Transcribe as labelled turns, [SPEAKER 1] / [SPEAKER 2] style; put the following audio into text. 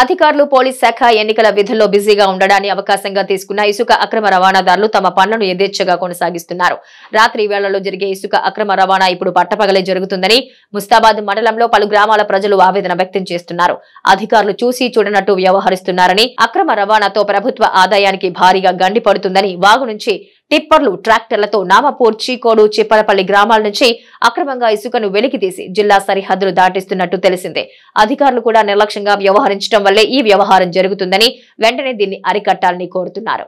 [SPEAKER 1] అధికారులు పోలీస్ శాఖ ఎన్నికల విధుల్లో బిజీగా ఉండడాన్ని అవకాశంగా తీసుకున్న ఇసుక అక్రమ రవాణాదారులు తమ పనులను యథేచ్ఛగా కొనసాగిస్తున్నారు రాత్రి వేళల్లో జరిగే ఇసుక అక్రమ రవాణా ఇప్పుడు పట్టపగలే జరుగుతుందని ముస్తాబాద్ మండలంలో పలు గ్రామాల ప్రజలు ఆవేదన వ్యక్తం చేస్తున్నారు అధికారులు చూసి చూడనట్టు వ్యవహరిస్తున్నారని అక్రమ రవాణాతో ప్రభుత్వ ఆదాయానికి భారీగా గండి పడుతుందని వాగు నుంచి టిప్పర్లు ట్రాక్టర్లతో నామపూర్ చీకోడు చిప్పలపల్లి గ్రామాల నుంచి అక్రమంగా ఇసుకను వెలికితీసి జిల్లా సరిహద్దులు దాటిస్తున్నట్టు తెలిసిందే అధికారులు కూడా నిర్లక్ష్యంగా వ్యవహరించడం వల్లే ఈ వ్యవహారం జరుగుతుందని వెంటనే దీన్ని అరికట్టాలని కోరుతున్నారు